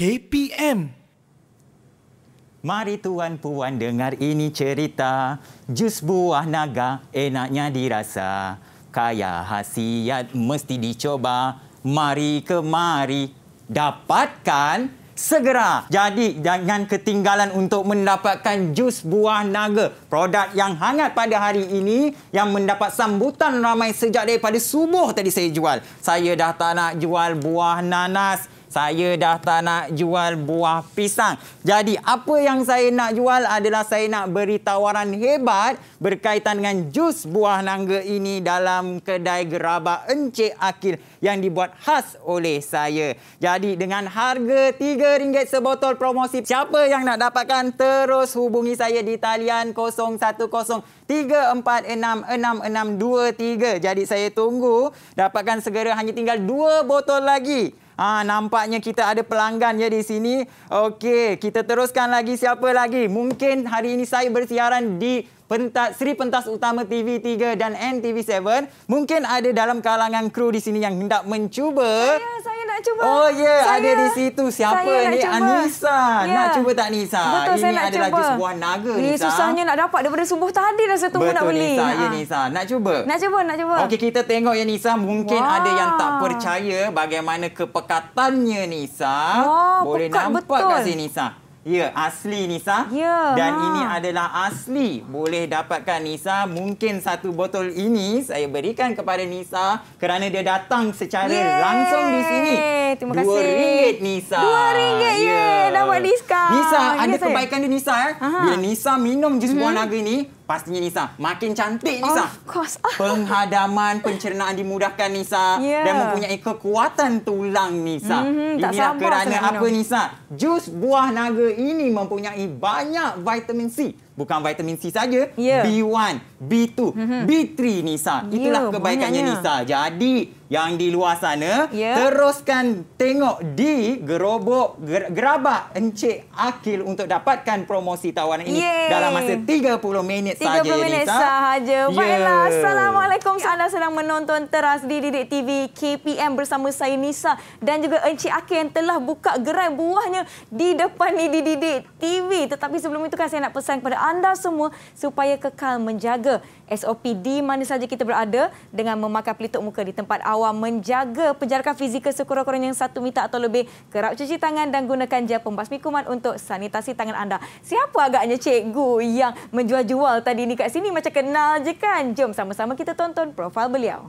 KPM. Mari tuan puan dengar ini cerita. Jus buah naga enaknya dirasa. Kaya hasiat mesti dicoba. Mari kemari dapatkan segera. Jadi jangan ketinggalan untuk mendapatkan jus buah naga. Produk yang hangat pada hari ini yang mendapat sambutan ramai sejak daripada subuh tadi saya jual. Saya dah tak nak jual buah nanas saya dah tak nak jual buah pisang. Jadi apa yang saya nak jual adalah saya nak beri tawaran hebat berkaitan dengan jus buah nangga ini dalam kedai gerabak Encik Akil yang dibuat khas oleh saya. Jadi dengan harga RM3 sebotol promosi, siapa yang nak dapatkan terus hubungi saya di talian 010 3466623 jadi saya tunggu dapatkan segera hanya tinggal 2 botol lagi Ha, nampaknya kita ada pelanggan ya di sini. Okey, kita teruskan lagi siapa lagi? Mungkin hari ini saya bersiaran di pentas Sri Pentas Utama TV3 dan NTV7 mungkin ada dalam kalangan kru di sini yang hendak mencuba saya saya nak cuba oh ya yeah, ada di situ siapa saya ni cuba. Anissa yeah. nak cuba tak Nisa? Betul, ini saya nak adalah cuba. sebuah naga ni susahnya nak dapat daripada subuh tadi dah saya tunggu nak beli Nisa. ya ha. Anissa nak cuba nak cuba nak cuba okey kita tengok ya Nisa. mungkin wow. ada yang tak percaya bagaimana kepekatannya Anissa wow, oh, boleh pekat, nampak betul. kat sini Anissa Ya, asli Nisa. Ya. Dan ha. ini adalah asli. Boleh dapatkan Nisa. Mungkin satu botol ini saya berikan kepada Nisa kerana dia datang secara Yeay. langsung di sini. Terima kasih. Dua ringgit Nisa. Dua ringgit ya. Dapat diskaun. Nisa, ada ya, kebaikan di Nisa. Eh? Bila Nisa minum jus buah hmm. naga ini, Pastinya Nisa, makin cantik Nisa. Of course. Oh. Penghadaman pencernaan dimudahkan Nisa yeah. dan mempunyai kekuatan tulang Nisa. Mm -hmm, Inilah tak kerana apa Nisa? Jus buah naga ini mempunyai banyak vitamin C bukan vitamin C saja yeah. B1 B2 mm-hmm. B3 Nisa ya, itulah yeah, kebaikannya Nisa jadi yang di luar sana yeah. teruskan tengok di gerobok ger- gerabak Encik Akil untuk dapatkan promosi tawaran ini Yay. dalam masa 30 minit saja Nisa 30 minit sahaja ya. baiklah yeah. assalamualaikum anda sedang menonton teras di Didik TV KPM bersama saya Nisa dan juga Encik Akil yang telah buka gerai buahnya di depan ni di Didik TV tetapi sebelum itu kan saya nak pesan kepada anda semua supaya kekal menjaga SOP di mana saja kita berada dengan memakai pelitup muka di tempat awam, menjaga penjarakan fizikal sekurang-kurangnya satu meter atau lebih, kerap cuci tangan dan gunakan gel pembasmi kuman untuk sanitasi tangan anda. Siapa agaknya cikgu yang menjual-jual tadi ni kat sini macam kenal je kan? Jom sama-sama kita tonton profil beliau.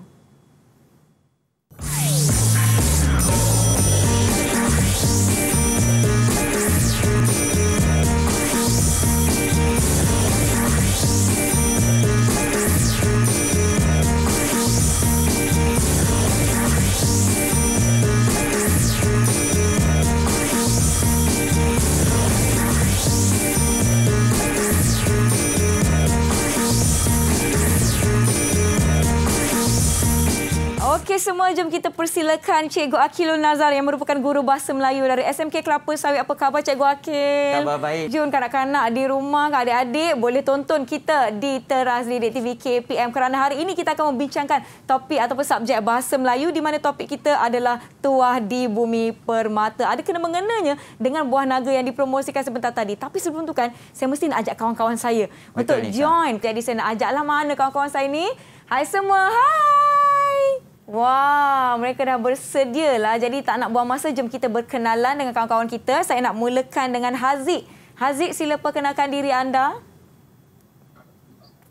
Okey semua jom kita persilakan Cikgu Akilul Nazar yang merupakan guru bahasa Melayu dari SMK Kelapa Sawit. Apa khabar Cikgu Akil? Khabar baik. Jom kanak-kanak di rumah, adik-adik boleh tonton kita di Teras Lidik TV KPM kerana hari ini kita akan membincangkan topik ataupun subjek bahasa Melayu di mana topik kita adalah tuah di bumi permata. Ada kena mengenanya dengan buah naga yang dipromosikan sebentar tadi. Tapi sebelum tu kan, saya mesti nak ajak kawan-kawan saya Betul untuk ni, join. Jadi saya nak ajaklah mana kawan-kawan saya ni. Hai semua, hai! Wah, mereka dah bersedia lah. Jadi tak nak buang masa, jom kita berkenalan dengan kawan-kawan kita. Saya nak mulakan dengan Haziq. Haziq, sila perkenalkan diri anda.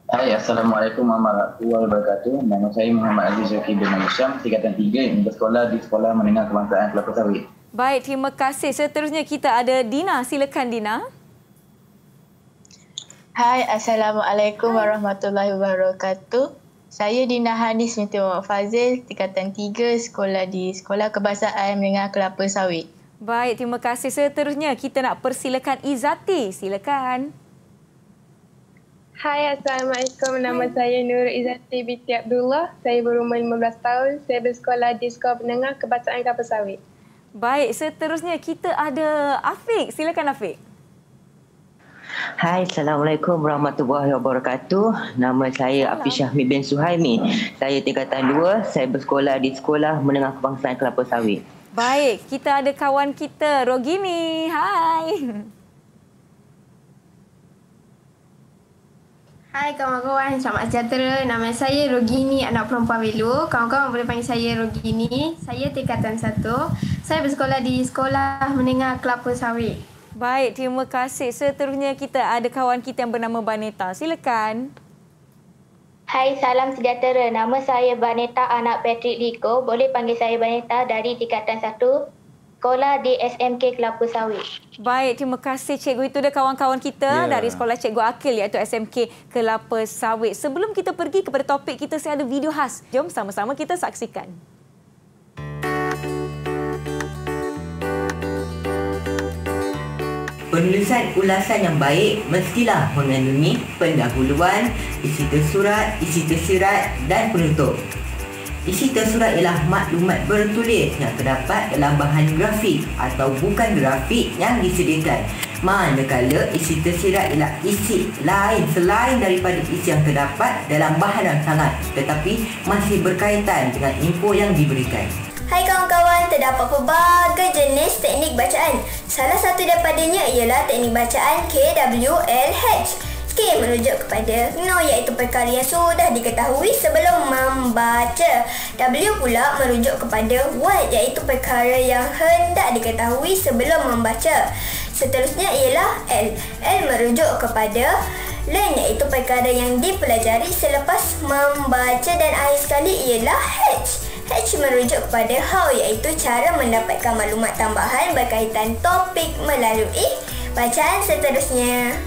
Hai, Assalamualaikum warahmatullahi wabarakatuh. Nama saya Muhammad Aziz Zaki bin Malisham, tingkatan 3 yang bersekolah di Sekolah Menengah Kebangsaan Kelapa Sawit. Baik, terima kasih. Seterusnya kita ada Dina. Silakan Dina. Hai, Assalamualaikum Hai. warahmatullahi wabarakatuh. Saya Dinda Hanis binti Muhammad Fazil, tingkatan 3 sekolah di Sekolah Kebangsaan Menengah Kelapa Sawit. Baik, terima kasih. Seterusnya kita nak persilakan Izati. Silakan. Hai, Assalamualaikum. Nama Hai. saya Nur Izati binti Abdullah. Saya berumur 15 tahun. Saya bersekolah di Sekolah Menengah Kebangsaan Kelapa Sawit. Baik, seterusnya kita ada Afiq. Silakan Afiq. Hai, Assalamualaikum warahmatullahi wabarakatuh. Nama saya Afi Syahmi bin Suhaimi. Saya tingkatan dua. Saya bersekolah di Sekolah Menengah Kebangsaan Kelapa Sawit. Baik, kita ada kawan kita, Rogini. Hai. Hai kawan-kawan, selamat sejahtera. Nama saya Rogini, anak perempuan Welo. Kawan-kawan boleh panggil saya Rogini. Saya tingkatan satu. Saya bersekolah di Sekolah Menengah Kelapa Sawit. Baik, terima kasih. Seterusnya kita ada kawan kita yang bernama Baneta. Silakan. Hai, salam sejahtera. Nama saya Baneta anak Patrick Liko. Boleh panggil saya Baneta dari tingkatan 1. Sekolah di SMK Kelapa Sawit. Baik, terima kasih cikgu. Itu dah kawan-kawan kita yeah. dari sekolah cikgu Akil iaitu SMK Kelapa Sawit. Sebelum kita pergi kepada topik kita, saya ada video khas. Jom sama-sama kita saksikan. penulisan ulasan yang baik mestilah mengandungi pendahuluan, isi tersurat, isi tersirat dan penutup. Isi tersurat ialah maklumat bertulis yang terdapat dalam bahan grafik atau bukan grafik yang disediakan. Manakala isi tersirat ialah isi lain selain daripada isi yang terdapat dalam bahan rancangan tetapi masih berkaitan dengan info yang diberikan. Hai kawan-kawan terdapat pelbagai jenis teknik bacaan. Salah satu daripadanya ialah teknik bacaan KWLH. K merujuk kepada no iaitu perkara yang sudah diketahui sebelum membaca. W pula merujuk kepada what iaitu perkara yang hendak diketahui sebelum membaca. Seterusnya ialah L. L merujuk kepada learn iaitu perkara yang dipelajari selepas membaca dan akhir sekali ialah H. H merujuk kepada how iaitu cara mendapatkan maklumat tambahan berkaitan topik melalui bacaan seterusnya.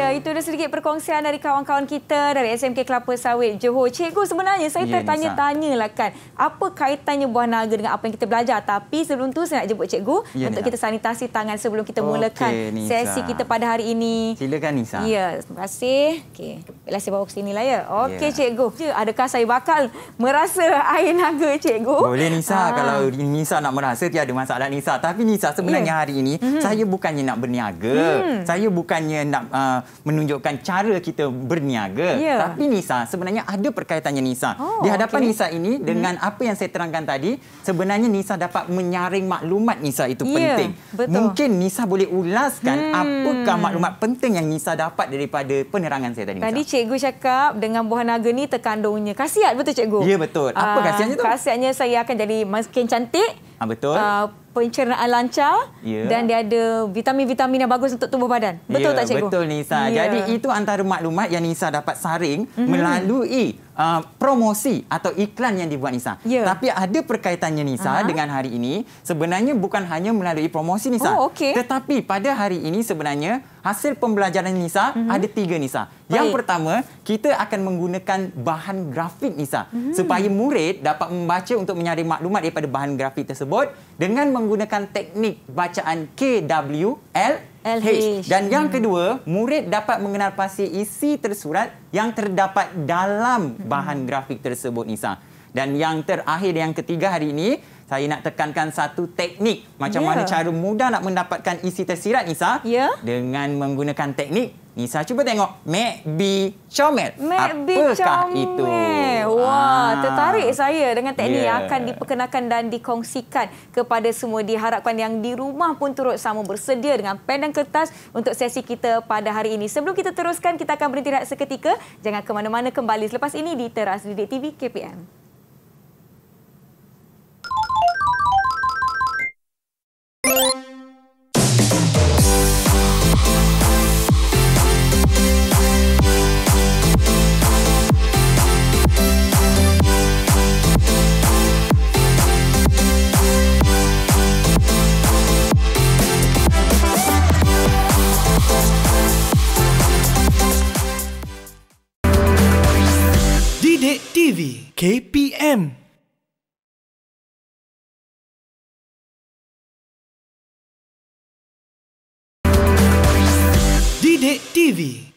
ya, itu dah sedikit perkongsian dari kawan-kawan kita dari SMK Kelapa Sawit Johor. Cikgu sebenarnya saya ya, tertanya lah kan apa kaitannya buah naga dengan apa yang kita belajar. Tapi sebelum tu saya nak jemput cikgu ya, untuk Nisa. kita sanitasi tangan sebelum kita mulakan okay, sesi kita pada hari ini. Silakan Nisa. Ya, terima kasih. Okey, saya bawa ke sini lah ya. Okey ya. cikgu. Ya, adakah saya bakal merasa air naga cikgu? Boleh Nisa ha. kalau Nisa nak merasa tiada masalah Nisa. Tapi Nisa sebenarnya ya. hari ini mm-hmm. saya bukannya nak berniaga. Hmm. Saya bukannya nak uh, menunjukkan cara kita berniaga. Ya. Tapi Nisa, sebenarnya ada perkaitannya Nisa. Oh, Di hadapan okay. Nisa ini, mhm. dengan apa yang saya terangkan tadi, sebenarnya Nisa dapat menyaring maklumat Nisa itu ya, penting. Betul. Mungkin Nisa boleh ulaskan hmm. apakah maklumat penting yang Nisa dapat daripada penerangan saya tadi. Nisa. Tadi cikgu cakap dengan buah naga ni terkandungnya. Kasihat betul cikgu? Ya betul. Apa uh, kasihatnya tu? Kasihatnya saya akan jadi makin cantik. Ha, betul. Uh, pencernaan lancar yeah. dan dia ada vitamin-vitamin yang bagus untuk tubuh badan. Betul yeah, tak cikgu? Betul Nisa. Yeah. Jadi itu antara maklumat yang Nisa dapat saring mm -hmm. melalui uh, promosi atau iklan yang dibuat Nisa. Yeah. Tapi ada perkaitannya Nisa uh-huh. dengan hari ini. Sebenarnya bukan hanya melalui promosi Nisa. Oh, okay. Tetapi pada hari ini sebenarnya hasil pembelajaran Nisa uh-huh. ada tiga Nisa. Baik. Yang pertama, kita akan menggunakan bahan grafik Nisa. Uh-huh. Supaya murid dapat membaca untuk menyaring maklumat daripada bahan grafik tersebut. Dengan menggunakan teknik bacaan KWL. LH. H. Dan yang hmm. kedua, murid dapat mengenal pasti isi tersurat yang terdapat dalam hmm. bahan grafik tersebut, Nisa. Dan yang terakhir, yang ketiga hari ini, saya nak tekankan satu teknik macam yeah. mana ya. cara mudah nak mendapatkan isi tersirat Nisa yeah. dengan menggunakan teknik Nisa cuba tengok Maybe Chomel. Maybe Chomel. itu? Wah, Aa. Ah. tertarik saya dengan teknik yeah. yang ya. akan diperkenalkan dan dikongsikan kepada semua diharapkan yang di rumah pun turut sama bersedia dengan pen dan kertas untuk sesi kita pada hari ini. Sebelum kita teruskan, kita akan berhenti seketika. Jangan ke mana-mana kembali selepas ini di Teras Didik TV KPM.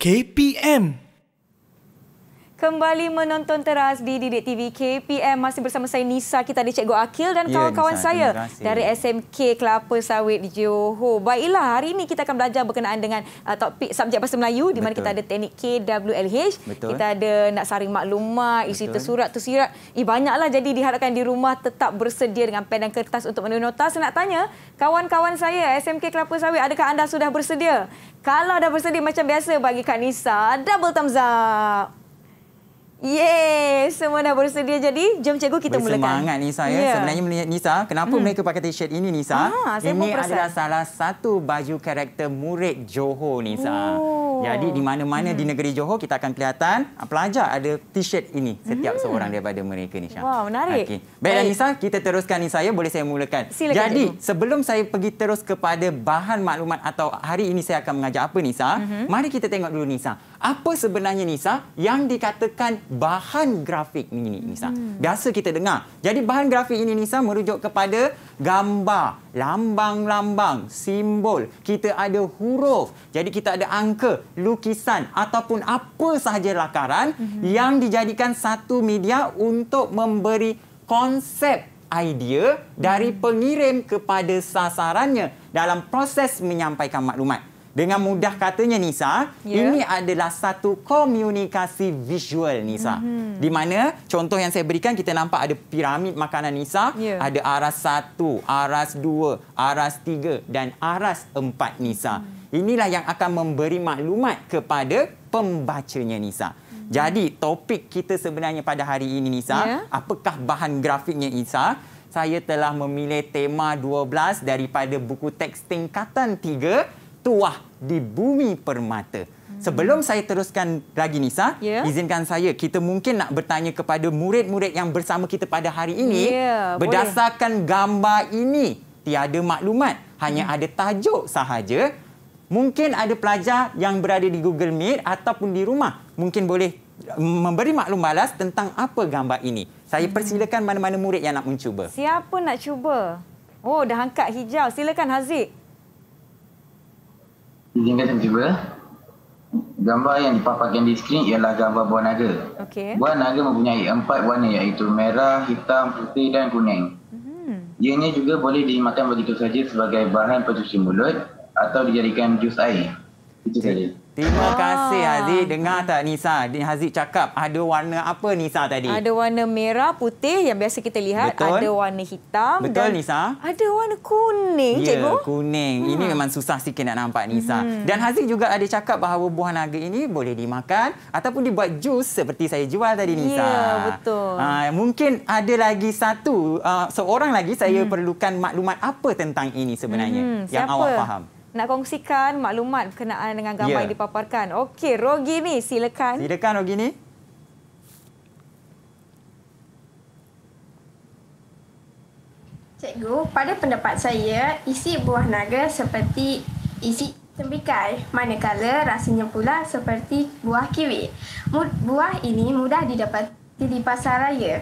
KPM. kembali menonton teras di Didik TV KPM masih bersama saya Nisa kita ada Cikgu Akil dan ya, kawan-kawan ya, saya dari SMK Kelapa Sawit di Johor. Baiklah hari ini kita akan belajar berkenaan dengan uh, topik subjek bahasa Melayu di mana kita ada teknik KWLH. Betul. Kita ada nak saring maklumat, isi tersurat tersirat. Eh banyaklah jadi diharapkan di rumah tetap bersedia dengan pen dan kertas untuk menulis nota. Saya nak tanya kawan-kawan saya SMK Kelapa Sawit adakah anda sudah bersedia? Kalau dah bersedia macam biasa bagi Kak Nisa double thumbs up. Yes, semua dah bersedia jadi. Jom cikgu kita mulakan. Semangat Nisa ya. Yeah. Sebenarnya Nisa, kenapa hmm. mereka pakai t-shirt ini Nisa? Ah, ini adalah salah satu baju karakter murid Johor Nisa. Oh. Jadi di mana-mana hmm. di negeri Johor kita akan kelihatan ah, pelajar ada t-shirt ini setiap hmm. seorang daripada mereka Nisa. Wow, menarik. Okay. Baiklah Baik. Nisa, kita teruskan Nisa ya. Boleh saya mulakan. Silakan, jadi cikgu. sebelum saya pergi terus kepada bahan maklumat atau hari ini saya akan mengajar apa Nisa, hmm. mari kita tengok dulu Nisa apa sebenarnya Nisa yang dikatakan bahan grafik ini Nisa? Hmm. Biasa kita dengar. Jadi bahan grafik ini Nisa merujuk kepada gambar, lambang-lambang, simbol. Kita ada huruf, jadi kita ada angka, lukisan ataupun apa sahaja lakaran hmm. yang dijadikan satu media untuk memberi konsep idea dari hmm. pengirim kepada sasarannya dalam proses menyampaikan maklumat. Dengan mudah katanya Nisa, yeah. ini adalah satu komunikasi visual Nisa. Mm -hmm. Di mana contoh yang saya berikan kita nampak ada piramid makanan Nisa, yeah. ada aras satu, aras dua, aras tiga dan aras empat Nisa. Mm. Inilah yang akan memberi maklumat kepada pembacanya Nisa. Hmm. Jadi topik kita sebenarnya pada hari ini Nisa, yeah. apakah bahan grafiknya Nisa? Saya telah memilih tema 12 daripada buku teks tingkatan 3 tuah di bumi permata. Sebelum hmm. saya teruskan lagi Nisa, yeah. izinkan saya kita mungkin nak bertanya kepada murid-murid yang bersama kita pada hari ini yeah, ya, berdasarkan boleh. gambar ini tiada maklumat, hanya hmm. ada tajuk sahaja. Mungkin ada pelajar yang berada di Google Meet ataupun di rumah, mungkin boleh mm, memberi maklum balas tentang apa gambar ini. Saya hmm. persilakan mana-mana murid yang nak mencuba. Siapa nak cuba? Oh, dah angkat hijau. Silakan Haziq. Dengan tiba-tiba Gambar yang dipaparkan di skrin ialah gambar buah naga. Okay. Buah naga mempunyai empat warna iaitu merah, hitam, putih dan kuning. Hmm. Ianya juga boleh dimakan begitu saja sebagai bahan pencuci mulut atau dijadikan jus air. Itu saja. Terima ah. kasih Haziq. Dengar tak Nisa? Haziq cakap ada warna apa Nisa tadi? Ada warna merah, putih yang biasa kita lihat. Betul. Ada warna hitam. Betul dan Nisa? Ada warna kuning Yeah, cikgu. Ya kuning. Hmm. Ini memang susah sikit nak nampak Nisa. Hmm. Dan Haziq juga ada cakap bahawa buah naga ini boleh dimakan ataupun dibuat jus seperti saya jual tadi Nisa. Ya betul. Ha, mungkin ada lagi satu, uh, seorang lagi saya hmm. perlukan maklumat apa tentang ini sebenarnya hmm. yang awak faham nak kongsikan maklumat berkenaan dengan gambar yeah. yang dipaparkan. Okey, Rogini silakan. Silakan Rogini. Cikgu, pada pendapat saya, isi buah naga seperti isi tembikai, manakala rasanya pula seperti buah kiwi. Buah ini mudah didapati di pasar raya.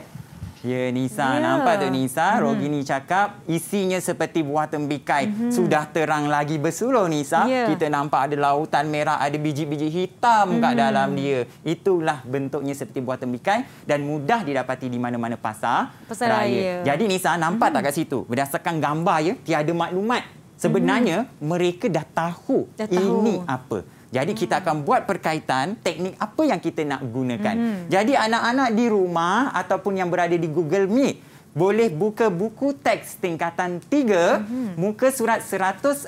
Ya, Nisa. Ya. Nampak tu Nisa. Hmm. Rogini cakap isinya seperti buah tembikai. Hmm. Sudah terang lagi bersuluh, Nisa. Ya. Kita nampak ada lautan merah, ada biji-biji hitam hmm. kat dalam dia. Itulah bentuknya seperti buah tembikai dan mudah didapati di mana-mana pasar Pasar raya. raya. Jadi, Nisa, nampak hmm. tak kat situ? Berdasarkan gambar, ya, tiada maklumat. Sebenarnya, hmm. mereka dah tahu, dah tahu ini apa. Jadi kita akan hmm. buat perkaitan teknik apa yang kita nak gunakan. -hmm. Jadi anak-anak di rumah ataupun yang berada di Google Meet boleh buka buku teks tingkatan 3 mm -hmm. muka surat 148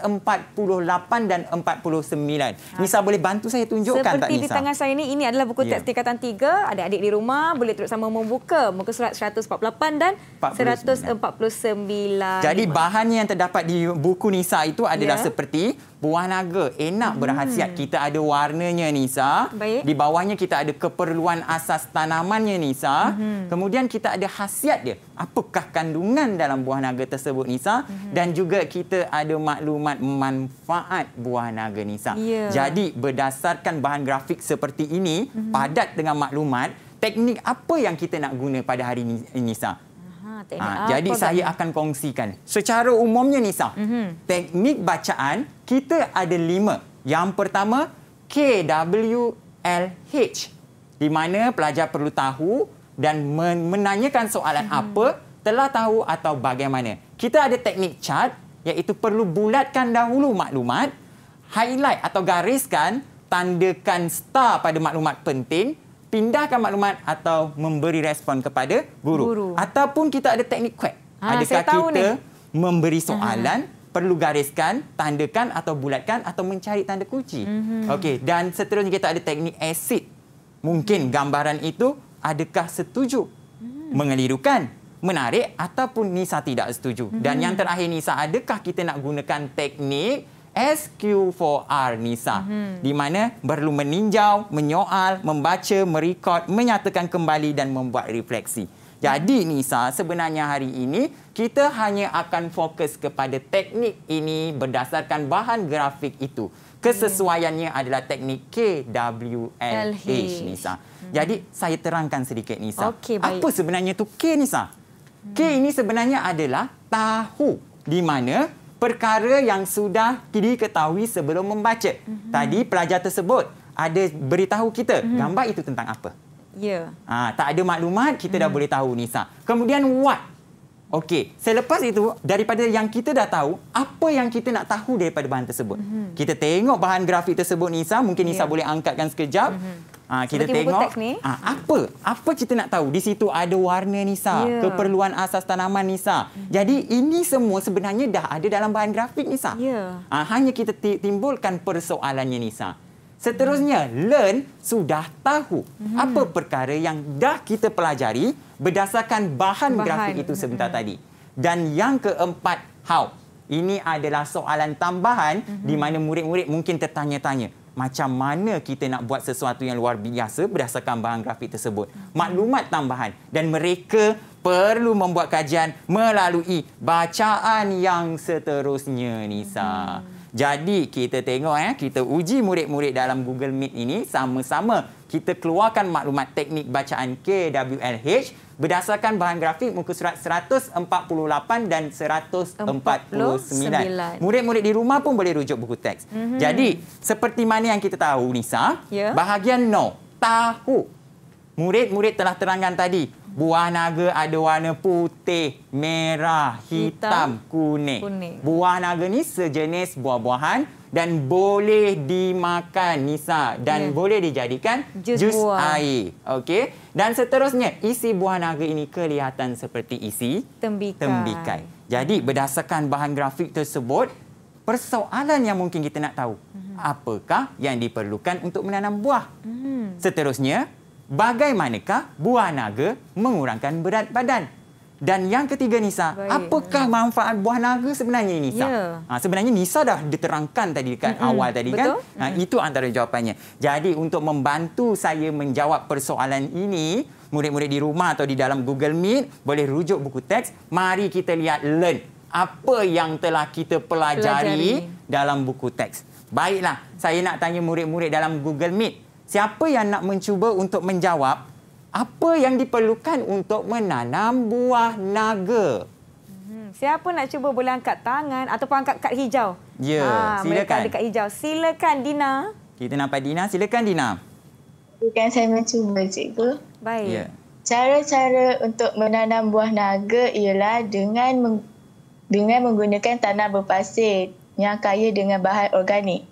dan 49. Ha. Nisa boleh bantu saya tunjukkan Seperti tak Nisa? Seperti di tangan saya ini, ini adalah buku ya. teks tingkatan 3. Adik-adik di rumah boleh terus sama membuka muka surat 148 dan 49. 149. Jadi bahannya yang terdapat di buku Nisa itu adalah yeah. seperti buah naga enak hmm. berhasiat. Kita ada warnanya Nisa. Baik. Di bawahnya kita ada keperluan asas tanamannya Nisa. Hmm. Kemudian kita ada khasiat dia. Apakah kandungan dalam buah naga tersebut Nisa? Hmm. Dan juga kita ada maklumat manfaat buah naga Nisa. Ya. Jadi berdasarkan bahan grafik seperti ini, hmm. padat dengan maklumat, teknik apa yang kita nak guna pada hari ini Nisa? Mahathir. Ha, jadi program. saya akan kongsikan. Secara umumnya Nisa, mm-hmm. teknik bacaan kita ada lima. Yang pertama, KWLH. Di mana pelajar perlu tahu dan menanyakan soalan mm-hmm. apa, telah tahu atau bagaimana. Kita ada teknik chart iaitu perlu bulatkan dahulu maklumat, highlight atau gariskan, tandakan star pada maklumat penting pindahkan maklumat atau memberi respon kepada guru. guru. Ataupun kita ada teknik quack. Ha, Adakah kita ni. memberi soalan, ha. perlu gariskan, tandakan atau bulatkan atau mencari tanda kunci. Mm -hmm. okay. Dan seterusnya kita ada teknik acid. Mungkin mm -hmm. gambaran itu adakah setuju, mm -hmm. mengelirukan, menarik ataupun Nisa tidak setuju. Mm -hmm. Dan mhm. yang terakhir Nisa, adakah kita nak gunakan teknik... SQ4R Nisa hmm. di mana perlu meninjau, menyoal, membaca, merekod, menyatakan kembali dan membuat refleksi. Jadi Nisa, sebenarnya hari ini kita hanya akan fokus kepada teknik ini berdasarkan bahan grafik itu. Kesesuaiannya hmm. adalah teknik KWLH LH. Nisa. Hmm. Jadi saya terangkan sedikit Nisa. Okay, Apa sebenarnya tu K Nisa? Hmm. K ini sebenarnya adalah tahu di mana perkara yang sudah diketahui sebelum membaca. Mm -hmm. Tadi pelajar tersebut ada beritahu kita mm -hmm. gambar itu tentang apa. Ya. Yeah. Ha, tak ada maklumat, kita mm. dah mhm. boleh tahu Nisa. Kemudian what? Okey, selepas itu, daripada yang kita dah tahu, apa yang kita nak tahu daripada bahan tersebut? Mm -hmm. Kita tengok bahan grafik tersebut Nisa, mungkin Nisa yeah. boleh angkatkan sekejap. Mm -hmm. Ha, kita Seperti tengok Ha, apa apa kita nak tahu di situ ada warna nisa yeah. keperluan asas tanaman nisa hmm. jadi ini semua sebenarnya dah ada dalam bahan grafik nisa yeah. Ya. ha, hanya kita timbulkan persoalannya nisa seterusnya hmm. learn sudah tahu hmm. apa perkara yang dah kita pelajari berdasarkan bahan, bahan. grafik itu sebentar hmm. tadi dan yang keempat how ini adalah soalan tambahan hmm. di mana murid-murid mungkin tertanya-tanya macam mana kita nak buat sesuatu yang luar biasa berdasarkan bahan grafik tersebut. Maklumat tambahan dan mereka perlu membuat kajian melalui bacaan yang seterusnya Nisa. Hmm. Jadi kita tengok ya kita uji murid-murid dalam Google Meet ini sama-sama kita keluarkan maklumat teknik bacaan KWLH berdasarkan bahan grafik muka surat 148 dan 149. Murid-murid di rumah pun boleh rujuk buku teks. Mm -hmm. Jadi, seperti mana yang kita tahu, Nisa, yeah. bahagian no, tahu. Murid-murid telah terangkan tadi, buah naga ada warna putih, merah, hitam, hitam kuning. kuning. Buah naga ni sejenis buah-buahan dan boleh dimakan Nisa dan yeah. boleh dijadikan jus, jus air. Okey. Dan seterusnya isi buah naga ini kelihatan seperti isi tembikai. tembikai. Jadi berdasarkan bahan grafik tersebut persoalan yang mungkin kita nak tahu. Mhm. Apakah yang diperlukan untuk menanam buah? Hmm. Seterusnya, bagaimanakah buah naga mengurangkan berat badan? Dan yang ketiga Nisa, Baik. apakah manfaat buah naga sebenarnya Nisa? Ya. Ha, sebenarnya Nisa dah diterangkan tadi kan hmm awal tadi kan? Betul? kan. Ha, itu antara jawapannya. Jadi untuk membantu saya menjawab persoalan ini, murid-murid di rumah atau di dalam Google Meet boleh rujuk buku teks. Mari kita lihat learn apa yang telah kita pelajari, pelajari. dalam buku teks. Baiklah, saya nak tanya murid-murid dalam Google Meet. Siapa yang nak mencuba untuk menjawab apa yang diperlukan untuk menanam buah naga? Hmm, siapa nak cuba boleh angkat tangan atau angkat kad hijau? Ya, ha, ah, silakan. Mereka ada hijau. Silakan, Dina. Kita nampak Dina. Silakan, Dina. Silakan saya mencuba, cikgu. Baik. Ya. Cara-cara untuk menanam buah naga ialah dengan meng dengan menggunakan tanah berpasir yang kaya dengan bahan organik.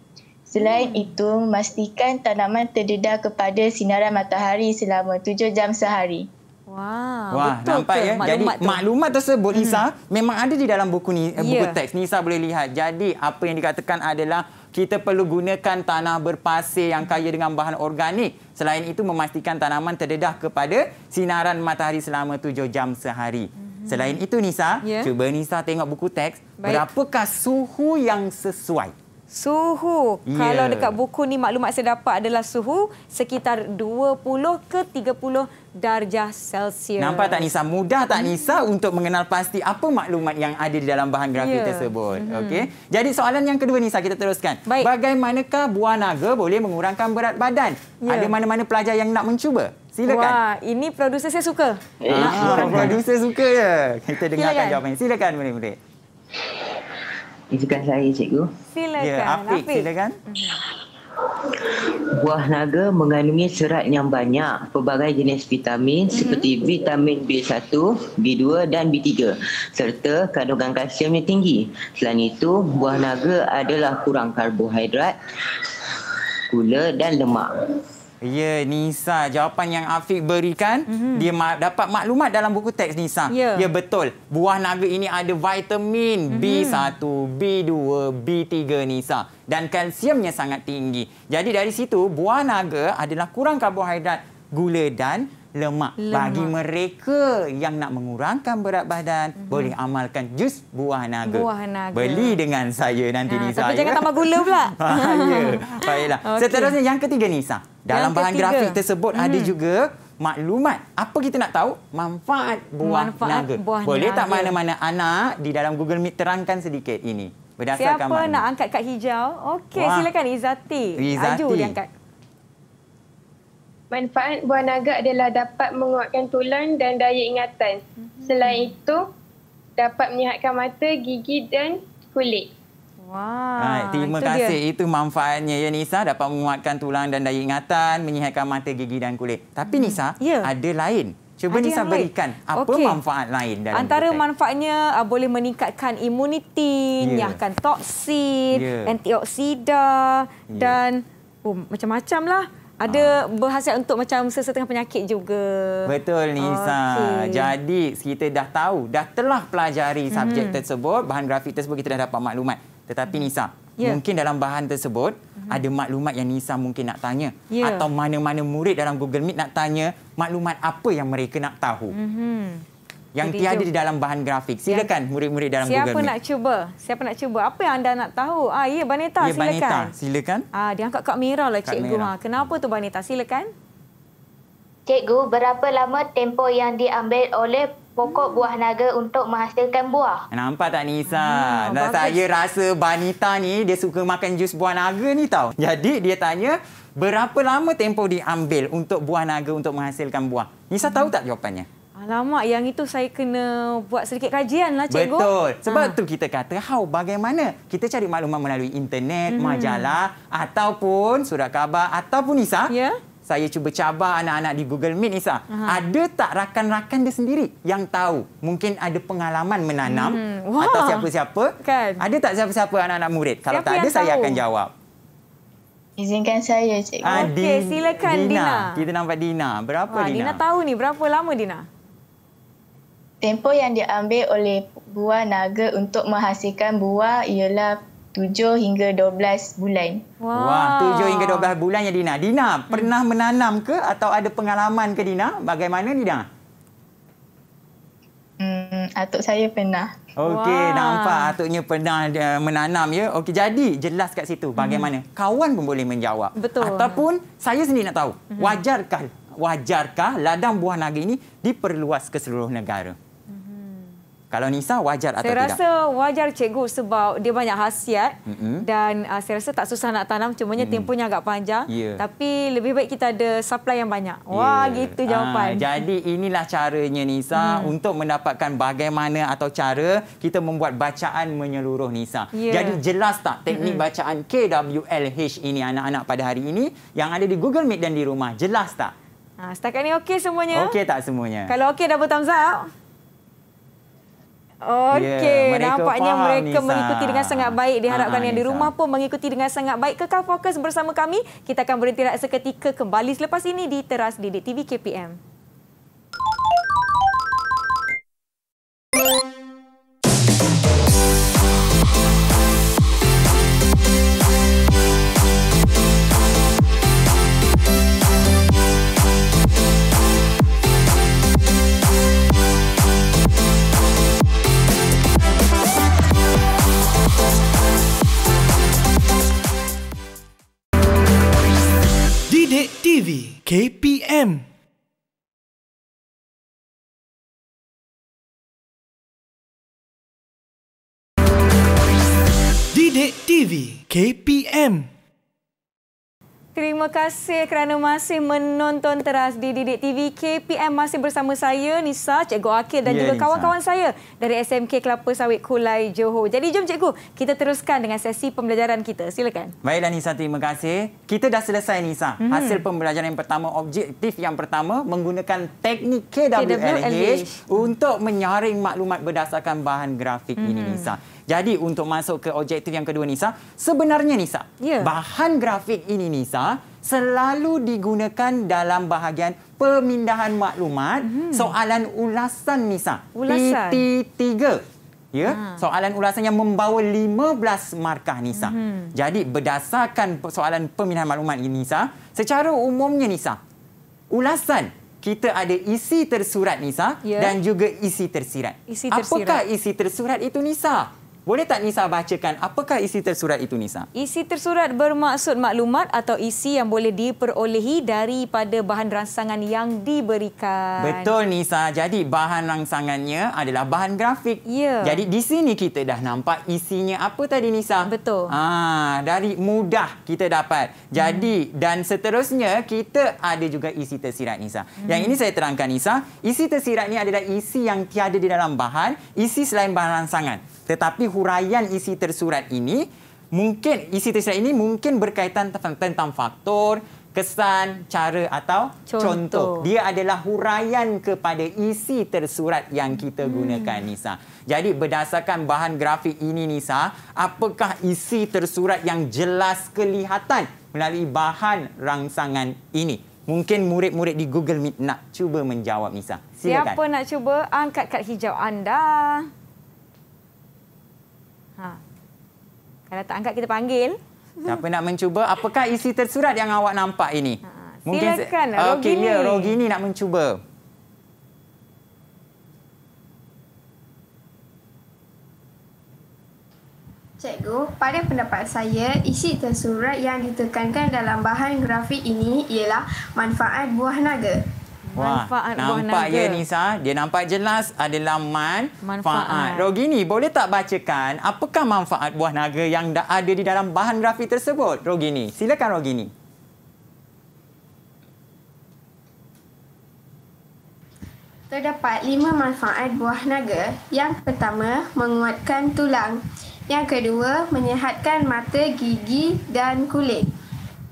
Selain hmm. itu, memastikan tanaman terdedah kepada sinaran matahari selama tujuh jam sehari. Wow, Wah, betul nampak ke ya? maklumat Jadi, tu? Maklumat tersebut, hmm. Nisa, hmm. memang ada di dalam buku ni, eh, buku ya. teks. Nisa boleh lihat. Jadi, apa yang dikatakan adalah kita perlu gunakan tanah berpasir yang kaya dengan bahan organik. Selain itu, memastikan tanaman terdedah kepada sinaran matahari selama tujuh jam sehari. Hmm. Selain itu, Nisa, yeah. cuba Nisa tengok buku teks. Baik. Berapakah suhu yang sesuai? Suhu. Yeah. Kalau dekat buku ni maklumat saya dapat adalah suhu sekitar 20 ke 30 darjah Celsius. Nampak tak Nisa? Mudah tak hmm. Nisa mm. untuk mengenal pasti apa maklumat yang ada di dalam bahan grafik yeah. tersebut. Mm. Okay. Jadi soalan yang kedua Nisa kita teruskan. Baik. Bagaimanakah buah naga boleh mengurangkan berat badan? Yeah. Ada mana-mana pelajar yang nak mencuba? Silakan. Wah, ini produser saya suka. Eh, ah, produser suka ya. Kita dengarkan Silakan. jawapannya. Silakan murid-murid. Izinkan saya, cikgu. Silakan, yeah, Afiq. Afiq. Silakan. Mhm. Buah naga mengandungi serat yang banyak, pelbagai jenis vitamin mm-hmm. seperti vitamin B1, B2 dan B3 serta kandungan kalsium yang tinggi. Selain itu, buah naga adalah kurang karbohidrat, gula dan lemak. Ya, Nisa. Jawapan yang Afiq berikan, mm -hmm. dia ma dapat maklumat dalam buku teks, Nisa. Ya. ya, betul. Buah naga ini ada vitamin mm -hmm. B1, B2, B3, Nisa. Dan kalsiumnya sangat tinggi. Jadi dari situ, buah naga adalah kurang karbohidrat, gula dan lemak. lemak. Bagi mereka yang nak mengurangkan berat badan, mm -hmm. boleh amalkan jus buah naga. Buah naga. Beli dengan saya nanti ha, Nisa. Tapi jangan ya. tambah gula pula. ya. Baiklah. Okay. Seterusnya yang ketiga ni Nisa. Dalam yang bahan ketiga. grafik tersebut mm -hmm. ada juga maklumat. Apa kita nak tahu? Manfaat buah Manfaat naga. Buah boleh naga. tak mana-mana anak di dalam Google Meet terangkan sedikit ini. Siapa maklumat. nak angkat kad hijau? Okey, silakan Izati. Izati. Aju diangkat manfaat buah naga adalah dapat menguatkan tulang dan daya ingatan. Mm-hmm. Selain itu, dapat menyihatkan mata, gigi dan kulit. Wah. Wow. Ah, terima itu kasih. Dia. Itu manfaatnya ya Nisa dapat menguatkan tulang dan daya ingatan, menyihatkan mata, gigi dan kulit. Tapi mm. Nisa, yeah. ada lain. Cuba Adi Nisa berikan lain. apa okay. manfaat lain dalam Antara butai. manfaatnya uh, boleh meningkatkan imuniti, ya. menyahkan yeah. toksin, yeah. antioksida yeah. dan oh, macam-macam lah. Ada ha. berhasil untuk macam sesetengah penyakit juga. Betul Nisa. Okay. Jadi kita dah tahu, dah telah pelajari subjek hmm. tersebut, bahan grafik tersebut kita dah dapat maklumat. Tetapi hmm. Nisa, ya. mungkin dalam bahan tersebut hmm. ada maklumat yang Nisa mungkin nak tanya ya. atau mana-mana murid dalam Google Meet nak tanya maklumat apa yang mereka nak tahu. Hmm yang Jadi tiada jom. di dalam bahan grafik. Silakan murid-murid ya. dalam Siapa Google Siapa nak Meet. cuba? Siapa nak cuba? Apa yang anda nak tahu? Ah, ya, Baneta, ya, silakan. Baneta. silakan. Ah, dia angkat Kak Mira lah, Kak Cikgu. Merah. Kenapa tu Baneta? Silakan. Cikgu, berapa lama tempoh yang diambil oleh pokok buah naga untuk menghasilkan buah? Nampak tak Nisa? Ah, saya rasa Banita ni dia suka makan jus buah naga ni tau. Jadi dia tanya, berapa lama tempoh diambil untuk buah naga untuk menghasilkan buah? Nisa hmm. tahu tak jawapannya? Alamak, yang itu saya kena buat sedikit kajian lah, Cikgu. Betul. Ah. Sebab ha. tu kita kata, how, bagaimana kita cari maklumat melalui internet, hmm. majalah, ataupun surat khabar, ataupun Nisa. Ya. Saya cuba cabar anak-anak di Google Meet, Nisa. Ha. Ada tak rakan-rakan dia sendiri yang tahu? Mungkin ada pengalaman menanam hmm. Wah. atau siapa-siapa. Kan. Ada tak siapa-siapa anak-anak murid? Siapa Kalau tak ada, tahu? saya akan jawab. Izinkan saya, Cikgu. Okey, silakan Dina. Dina. Kita nampak Dina. Berapa Wah, Dina? Dina tahu ni. Berapa lama Dina? tempoh yang diambil oleh buah naga untuk menghasilkan buah ialah 7 hingga 12 bulan. Wah, wow. 7 hingga 12 bulan ya Dina. Dina, hmm. pernah menanam ke atau ada pengalaman ke Dina? Bagaimana Dina? Hmm, atuk saya pernah. Okey, wow. nampak atuknya pernah menanam ya. Okey, jadi jelas kat situ bagaimana. Hmm. Kawan pun boleh menjawab. Betul. Ataupun saya sendiri nak tahu, hmm. wajarkah wajarkah ladang buah naga ini diperluas ke seluruh negara? Kalau Nisa wajar saya atau tidak? Saya rasa wajar cikgu sebab dia banyak khasiat mm -hmm. dan uh, saya rasa tak susah nak tanam cumanya mm. tempohnya agak panjang yeah. tapi lebih baik kita ada supply yang banyak. Ya. Wah yeah. gitu jawapan. Ha, jadi inilah caranya Nisa mm. untuk mendapatkan bagaimana atau cara kita membuat bacaan menyeluruh Nisa. Yeah. Jadi jelas tak teknik mm. bacaan KWLH ini anak-anak pada hari ini yang ada di Google Meet dan di rumah? Jelas tak? Ha, setakat ini okey semuanya? Okey tak semuanya? Kalau okey double thumbs up. Okey, yeah, ya, nampaknya mereka Nisa. mengikuti dengan sangat baik. Diharapkan Aha, yang Nisa. di rumah pun mengikuti dengan sangat baik. Kekal fokus bersama kami. Kita akan berhenti rak seketika kembali selepas ini di Teras Didik TV KPM. KPM. Didik TV KPM. Terima kasih kerana masih menonton teras di Didik TV KPM masih bersama saya Nisa, Cikgu Akil dan yeah, juga kawan-kawan saya dari SMK Kelapa Sawit Kulai Johor. Jadi jom cikgu, kita teruskan dengan sesi pembelajaran kita. Silakan. Baiklah Nisa, terima kasih. Kita dah selesai Nisa. Mm -hmm. Hasil pembelajaran yang pertama, objektif yang pertama menggunakan teknik KWLH, KWLH. untuk menyaring maklumat berdasarkan bahan grafik mm -hmm. ini Nisa. Jadi untuk masuk ke objektif yang kedua Nisa, sebenarnya Nisa, ya. bahan grafik ini Nisa selalu digunakan dalam bahagian pemindahan maklumat hmm. soalan ulasan Nisa. PT3. Ya, ha. soalan ulasan yang membawa 15 markah Nisa. Hmm. Jadi berdasarkan soalan pemindahan maklumat ini Nisa, secara umumnya Nisa, ulasan kita ada isi tersurat Nisa ya. dan juga isi tersirat. isi tersirat. Apakah isi tersurat itu Nisa? Boleh tak Nisa bacakan apakah isi tersurat itu Nisa? Isi tersurat bermaksud maklumat atau isi yang boleh diperolehi daripada bahan rangsangan yang diberikan. Betul Nisa. Jadi bahan rangsangannya adalah bahan grafik. Ya. Jadi di sini kita dah nampak isinya apa tadi Nisa? Betul. Ah, dari mudah kita dapat. Jadi hmm. dan seterusnya kita ada juga isi tersirat Nisa. Hmm. Yang ini saya terangkan Nisa, isi tersirat ni adalah isi yang tiada di dalam bahan, isi selain bahan rangsangan. Tetapi huraian isi tersurat ini mungkin isi tersurat ini mungkin berkaitan tentang faktor kesan cara atau contoh. contoh dia adalah huraian kepada isi tersurat yang kita hmm. gunakan Nisa. Jadi berdasarkan bahan grafik ini Nisa, apakah isi tersurat yang jelas kelihatan melalui bahan rangsangan ini? Mungkin murid-murid di Google Meet nak cuba menjawab Nisa. Silakan. Siapa nak cuba angkat kad hijau anda? Kalau tak angkat, kita panggil. Siapa nak mencuba? Apakah isi tersurat yang awak nampak ini? Ha, Mungkin silakan, se- Rogini. Okey, ya, Rogini nak mencuba. Cikgu, pada pendapat saya, isi tersurat yang ditekankan dalam bahan grafik ini ialah manfaat buah naga manfaat Wah, nampak buah naga. Nampak ya Nisa, dia nampak jelas adalah man manfaat. Rogini, boleh tak bacakan apakah manfaat buah naga yang dah ada di dalam bahan grafik tersebut? Rogini, silakan Rogini. Terdapat lima manfaat buah naga. Yang pertama, menguatkan tulang. Yang kedua, menyehatkan mata, gigi dan kulit.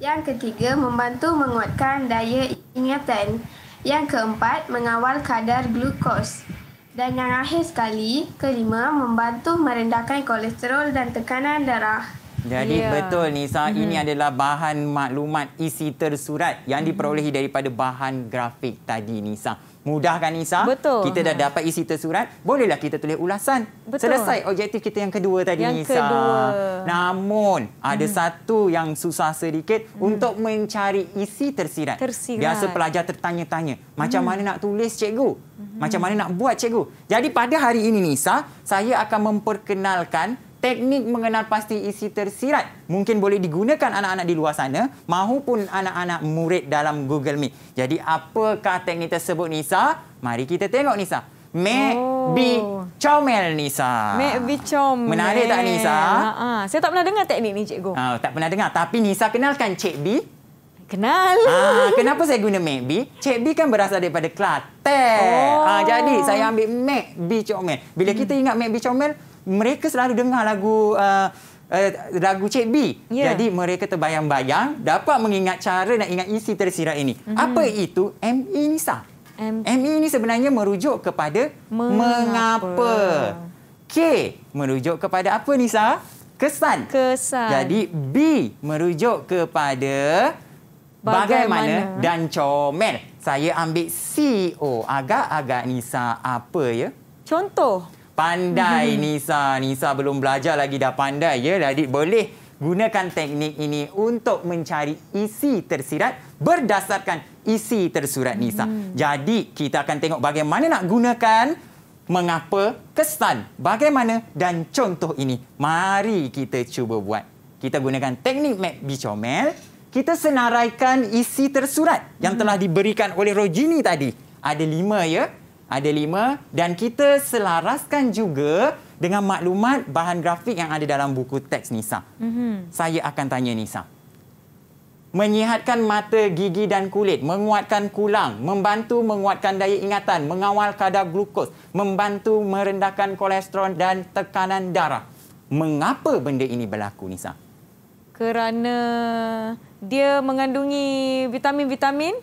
Yang ketiga, membantu menguatkan daya ingatan. Yang keempat, mengawal kadar glukos. Dan yang akhir sekali, kelima, membantu merendahkan kolesterol dan tekanan darah. Jadi yeah. betul Nisa, mm-hmm. ini mhm. adalah bahan maklumat isi tersurat yang diperolehi daripada bahan grafik tadi Nisa. Mudah kan Nisa. Betul. Kita dah dapat isi tersurat, bolehlah kita tulis ulasan. Betul. Selesai objektif kita yang kedua tadi yang Nisa. Yang kedua. Namun, ada hmm. satu yang susah sedikit hmm. untuk mencari isi tersirat. Tersirat. Biasa pelajar tertanya-tanya, macam hmm. mana nak tulis cikgu? Hmm. Macam mana nak buat cikgu? Jadi pada hari ini Nisa, saya akan memperkenalkan teknik mengenal pasti isi tersirat mungkin boleh digunakan anak-anak di luar sana mahupun anak-anak murid dalam Google Meet. Jadi apakah teknik tersebut Nisa? Mari kita tengok Nisa. Mac oh. B Chomel Nisa. Mac B Chomel. Menarik tak Nisa? Ha, ha. Saya tak pernah dengar teknik ni cikgu. Ha, tak pernah dengar tapi Nisa kenalkan Cik B. Kenal. Ha, kenapa saya guna Mac B? Cik B kan berasal daripada Klater. Ah, oh. Ha, jadi saya ambil Mac B Chomel. Bila kita ingat Mac B Chomel, mereka selalu dengar lagu uh, uh lagu Cik B. Yeah. Jadi mereka terbayang-bayang dapat mengingat cara nak ingat isi tersirat ini. Mm -hmm. Apa itu MI e Nisa? MI ini e sebenarnya merujuk kepada mengapa. mengapa. K merujuk kepada apa Nisa? Kesan. Kesan. Jadi B merujuk kepada bagaimana, bagaimana? dan comel. Saya ambil C. Oh, agak-agak Nisa apa ya? Contoh. Pandai Nisa. Nisa belum belajar lagi dah pandai ya. Jadi boleh gunakan teknik ini untuk mencari isi tersirat berdasarkan isi tersurat Nisa. Hmm. Jadi kita akan tengok bagaimana nak gunakan, mengapa, kesan, bagaimana dan contoh ini. Mari kita cuba buat. Kita gunakan teknik Mac Bicomel. Kita senaraikan isi tersurat yang hmm. telah diberikan oleh Rojini tadi. Ada lima ya ada lima dan kita selaraskan juga dengan maklumat bahan grafik yang ada dalam buku teks Nisa. Mm -hmm. Saya akan tanya Nisa. Menyihatkan mata, gigi dan kulit, menguatkan kulang, membantu menguatkan daya ingatan, mengawal kadar glukos, membantu merendahkan kolesterol dan tekanan darah. Mengapa benda ini berlaku Nisa? Kerana dia mengandungi vitamin-vitamin.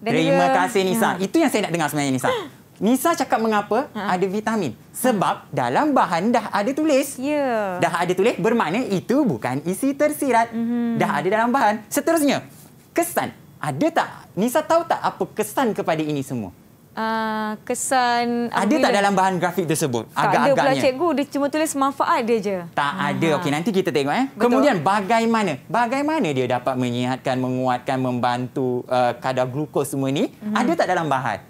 Terima dia... kasih Nisa. Ya. Itu yang saya nak dengar sebenarnya Nisa. Nisa cakap mengapa ha. ada vitamin? Sebab ha. dalam bahan dah ada tulis. Ya. Dah ada tulis bermakna itu bukan isi tersirat. Mm-hmm. Dah ada dalam bahan. Seterusnya, kesan. Ada tak? Nisa tahu tak apa kesan kepada ini semua? Uh, kesan ada tak dalam bahan grafik tersebut tak agak-agaknya ada pula cikgu dia cuma tulis manfaat dia je tak hmm. ada okay nanti kita tengok eh kemudian bagaimana bagaimana dia dapat menyihatkan menguatkan membantu uh, kadar glukos semua ni hmm. ada tak dalam bahan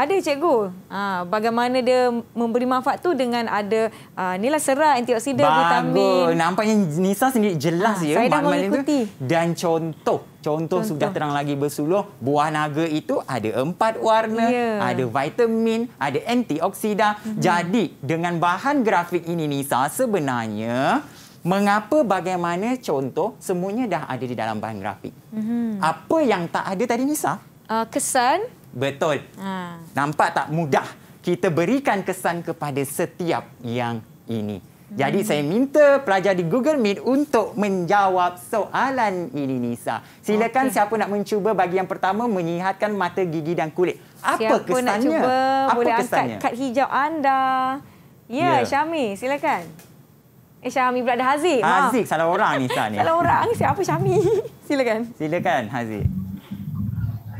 ada cikgu. Ha, bagaimana dia memberi manfaat tu dengan ada uh, nilai serat, antioksidan, vitamin. Nampaknya Nisa sendiri jelas ha, ya. Saya dah mengikuti. Dan contoh. Contoh, Contoh sudah terang lagi bersuluh, buah naga itu ada empat warna, yeah. ada vitamin, ada antioksida. Mm -hmm. Jadi dengan bahan grafik ini Nisa sebenarnya... Mengapa bagaimana contoh semuanya dah ada di dalam bahan grafik. Mm -hmm. Apa yang tak ada tadi Nisa? Uh, kesan, Betul. Hmm. Nampak tak mudah kita berikan kesan kepada setiap yang ini. Jadi hmm. saya minta pelajar di Google Meet untuk menjawab soalan ini Nisa. Silakan okay. siapa nak mencuba bagi yang pertama menyihatkan mata gigi dan kulit. Apa siapa kesannya? Nak cuba, Apa boleh kesannya? angkat kad hijau anda. Ya, yeah, Syami, silakan. Eh Syami pula ada Haziq. Haziq salah orang Nisa ni. salah orang siapa Syami? Silakan. Silakan Haziq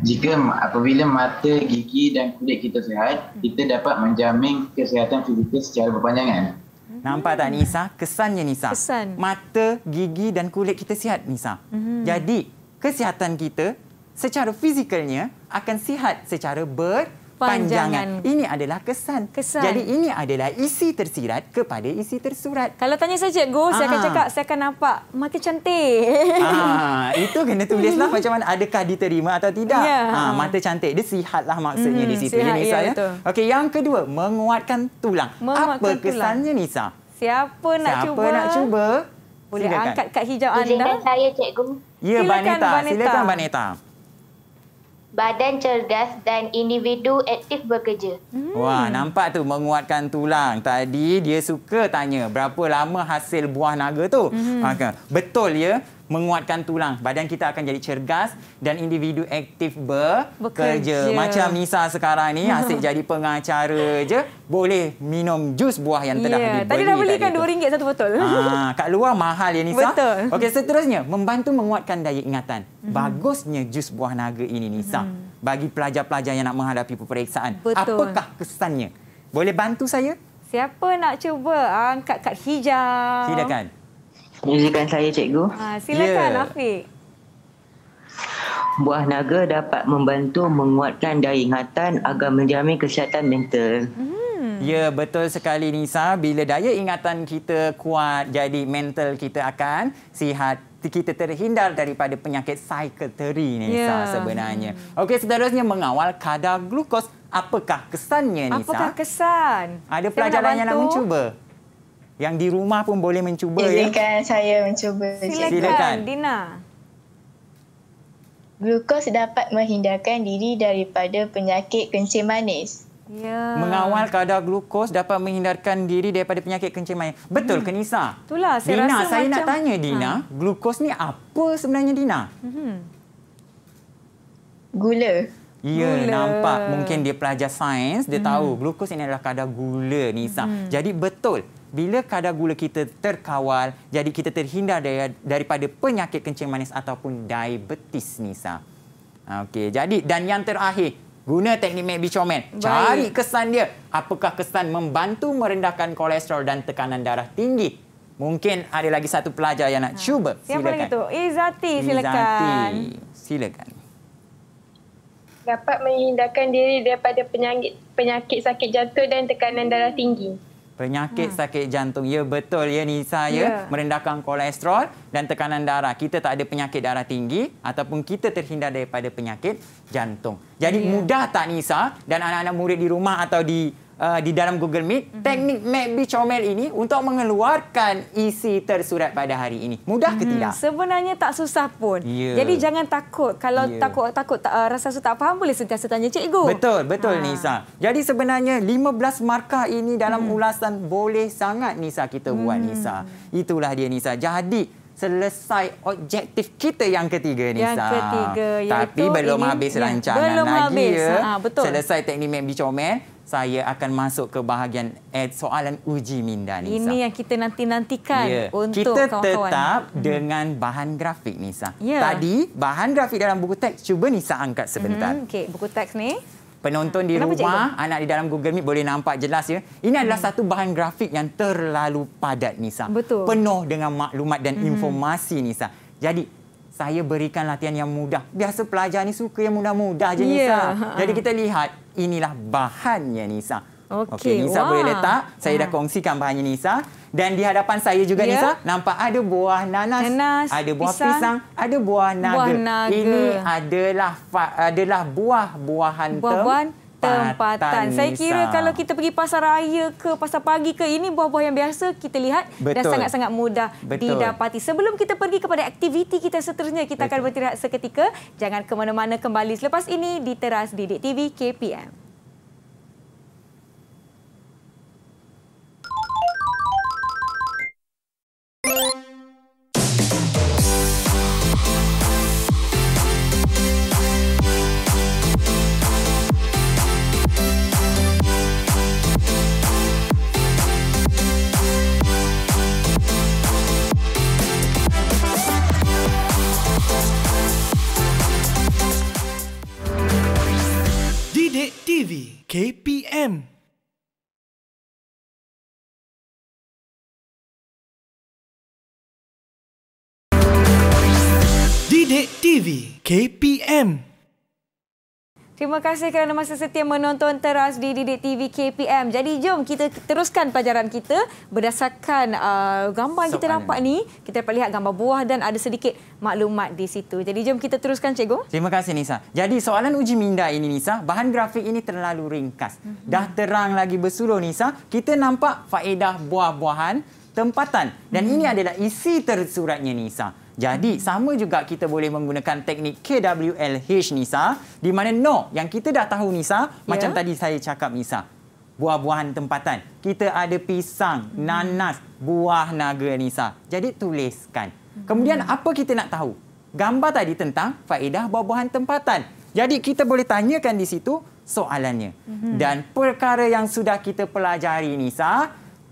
jika apabila mata, gigi dan kulit kita sihat, hmm. kita dapat menjamin kesihatan fizikal secara berpanjangan. Hmm. Nampak tak Nisa? Kesannya Nisa. Kesan. Mata, gigi dan kulit kita sihat Nisa. hmm Jadi, kesihatan kita secara fizikalnya akan sihat secara berpanjangan panjangan. Ini adalah kesan. kesan. Jadi ini adalah isi tersirat kepada isi tersurat. Kalau tanya saja Go, saya akan ah. cakap saya akan nampak makin cantik. Ah, itu kena tulislah macam mana adakah diterima atau tidak. Ya. Ha, mata cantik dia sihatlah maksudnya hmm, di situ sihat, Nisa ya. Okey, yang kedua menguatkan tulang. Menguatkan Apa kesannya tulang. Nisa? Siapa nak Siapa cuba? Siapa nak cuba? Boleh angkat kad hijau anda. Silakan saya cikgu. Ya, silakan Banita. Banita. Silakan Banita badan cerdas dan individu aktif bekerja. Hmm. Wah, nampak tu menguatkan tulang. Tadi dia suka tanya berapa lama hasil buah naga tu. Hmm. Ha, kan. Betul ya, menguatkan tulang. Badan kita akan jadi cergas dan individu aktif ber bekerja. Kerja. Macam Nisa sekarang ni asyik jadi pengacara je. Boleh minum jus buah yang telah yeah. dibeli. Tadi dah belikan RM2 satu botol. Ah, kat luar mahal ya Nisa. Betul. Okey, seterusnya. Membantu menguatkan daya ingatan. Mm-hmm. Bagusnya jus buah naga ini Nisa. Mm-hmm. Bagi pelajar-pelajar yang nak menghadapi peperiksaan. Betul. Apakah kesannya? Boleh bantu saya? Siapa nak cuba angkat kad hijau? Silakan. Izinkan saya cikgu. Ha, silakan yeah. Afiq. Buah naga dapat membantu menguatkan daya ingatan agar menjamin kesihatan mental. Hmm. Ya, betul sekali Nisa. Bila daya ingatan kita kuat, jadi mental kita akan sihat. Kita terhindar daripada penyakit psikoteri Nisa ya. sebenarnya. Okey, seterusnya mengawal kadar glukos. Apakah kesannya Nisa? Apakah kesan? Ada pelajaran yang nak mencuba? Yang di rumah pun boleh mencuba. Ya? Silakan ya. saya mencuba. Silakan, Silakan. Dina. Glukos dapat menghindarkan diri daripada penyakit kencing manis. Ya. Mengawal kadar glukos dapat menghindarkan diri daripada penyakit kencing manis. Betul hmm. Kenisa? Itulah saya Dina, rasa saya nak tanya Dina, ha. glukos ni apa sebenarnya Dina? Hmm. Gula. Ya, gula. nampak mungkin dia pelajar sains, dia hmm. tahu glukos ini adalah kadar gula Nisa. Hmm. Jadi betul bila kadar gula kita terkawal, jadi kita terhindar dari, daripada penyakit kencing manis ataupun diabetes Nisa. Okey, jadi dan yang terakhir, guna teknik Make Bichomel. Cari kesan dia. Apakah kesan membantu merendahkan kolesterol dan tekanan darah tinggi? Mungkin ada lagi satu pelajar yang nak ha. cuba. Siapa silakan. lagi itu? Izati, eh, eh, silakan. Izati, silakan. Dapat menghindarkan diri daripada penyakit, penyakit sakit jantung dan tekanan darah tinggi penyakit hmm. sakit jantung. Ya betul ya Nisa ya. ya, merendahkan kolesterol dan tekanan darah. Kita tak ada penyakit darah tinggi ataupun kita terhindar daripada penyakit jantung. Jadi ya. mudah tak Nisa dan anak-anak murid di rumah atau di uh, di dalam Google Meet mm-hmm. teknik MacBeachOmel ini untuk mengeluarkan isi tersurat pada hari ini. Mudah mm-hmm. ke hmm, tidak? Sebenarnya tak susah pun. Yeah. Jadi jangan takut kalau yeah. takut takut uh, rasa susah tak faham boleh sentiasa tanya cikgu. Betul, betul ha. Nisa. Jadi sebenarnya 15 markah ini dalam mm-hmm. ulasan boleh sangat Nisa kita mm-hmm. buat hmm. Nisa. Itulah dia Nisa. Jadi selesai objektif kita yang ketiga ni Yang ketiga Tapi belum habis ini, ya, rancangan belum lagi ya. habis. ya. Ha, betul. Selesai teknik Mek Bicomel saya akan masuk ke bahagian soalan uji minda Nisa. Ini yang kita nanti-nantikan ya. untuk kawan-kawan. Kita kawan -kawan. tetap hmm. dengan bahan grafik Nisa. Ya. Tadi bahan grafik dalam buku teks cuba Nisa angkat sebentar. Hmm, Okey, buku teks ni penonton di Kenapa rumah, cikgu? anak di dalam Google Meet boleh nampak jelas ya. Ini adalah hmm. satu bahan grafik yang terlalu padat Nisa. Betul. Penuh dengan maklumat dan hmm. informasi Nisa. Jadi saya berikan latihan yang mudah. Biasa pelajar ni suka yang mudah-mudah aja yeah. Nisa. Ya. Jadi kita lihat inilah bahannya Nisa. Okey, okay, Nisa Wah. boleh letak. Saya ha. dah ah. kongsikan bahannya Nisa. Dan di hadapan saya juga yeah. Nisa Nampak ada buah nanas, nanas Ada buah pisang, pisang Ada buah naga. buah naga Ini adalah adalah buah-buahan Buah-buahan tempatan Nisa. Saya kira kalau kita pergi pasar raya ke pasar pagi ke Ini buah-buah yang biasa kita lihat Betul. Dan sangat-sangat mudah Betul. didapati Sebelum kita pergi kepada aktiviti kita seterusnya Kita Betul. akan berhenti seketika Jangan ke mana-mana kembali selepas ini Di Teras Didik TV KPM KPM. Didik TV KPM. Terima kasih kerana masa setia menonton teras di Didik TV KPM. Jadi jom kita teruskan pelajaran kita berdasarkan uh, gambar yang kita nampak ni. Kita dapat lihat gambar buah dan ada sedikit maklumat di situ. Jadi jom kita teruskan cikgu. Terima kasih Nisa. Jadi soalan uji minda ini Nisa, bahan grafik ini terlalu ringkas. Mm -hmm. Dah terang lagi bersuluh Nisa, kita nampak faedah buah-buahan tempatan. Dan hmm. ini adalah isi tersuratnya Nisa. Jadi sama juga kita boleh menggunakan teknik KWLH Nisa di mana no yang kita dah tahu Nisa yeah. macam tadi saya cakap Nisa buah-buahan tempatan. Kita ada pisang, hmm. nanas, buah naga Nisa. Jadi tuliskan. Kemudian hmm. apa kita nak tahu? Gambar tadi tentang faedah buah-buahan tempatan. Jadi kita boleh tanyakan di situ soalannya. Hmm. Dan perkara yang sudah kita pelajari Nisa,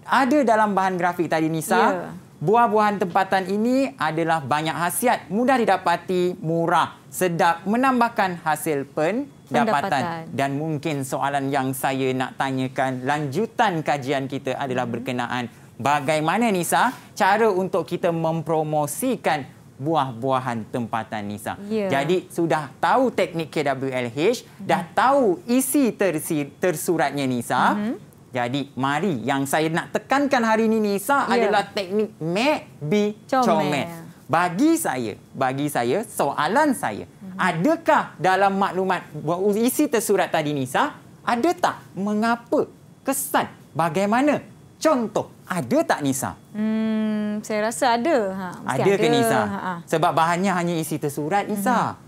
ada dalam bahan grafik tadi Nisa. Yeah. Buah-buahan tempatan ini adalah banyak khasiat, mudah didapati, murah, sedap, menambahkan hasil pendapatan. pendapatan. Dan mungkin soalan yang saya nak tanyakan lanjutan kajian kita adalah hmm. berkenaan bagaimana Nisa cara untuk kita mempromosikan buah-buahan tempatan Nisa. Ya. Jadi sudah tahu teknik KWLH, dah hmm. tahu isi tersi- tersuratnya Nisa. Uh-huh. Jadi mari yang saya nak tekankan hari ini Nisa yeah. adalah teknik mek bi comel. Bagi saya, bagi saya soalan saya, mm -hmm. adakah dalam maklumat isi tersurat tadi Nisa, ada tak mengapa kesan bagaimana contoh ada tak Nisa? Hmm, saya rasa ada. Ha, ada ke Nisa? Ha, ha. Sebab bahannya hanya isi tersurat Nisa. Mm -hmm.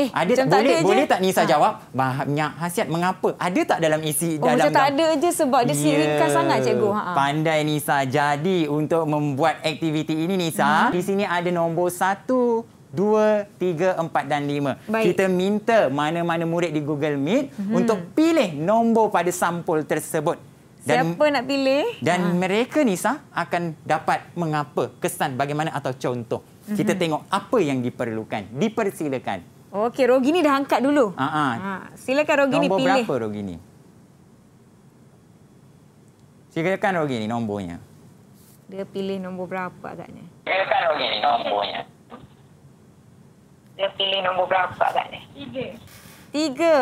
Eh, ada macam boleh, tak boleh je. tak Nisa ha. jawab? Banyak hasiat mengapa? Ada tak dalam isi oh, dalam Oh, tak ada je sebab dia yeah. siringkan sangat cikgu. Ha. ha. Pandai Nisa. Jadi untuk membuat aktiviti ini Nisa, hmm. di sini ada nombor satu, dua, tiga, empat dan lima. Baik. Kita minta mana-mana murid di Google Meet hmm. untuk pilih nombor pada sampul tersebut. Dan, Siapa nak pilih? Dan ha. mereka Nisa akan dapat mengapa kesan bagaimana atau contoh. Kita hmm. tengok apa yang diperlukan. Dipersilakan. Okey, Rogini dah angkat dulu. Ha, ha. Silakan Rogini nombor pilih. Nombor berapa Rogini? Silakan Rogini nombornya. Dia pilih nombor berapa agaknya? Silakan Rogini nombornya. Dia pilih nombor berapa agaknya? Tiga. Tiga?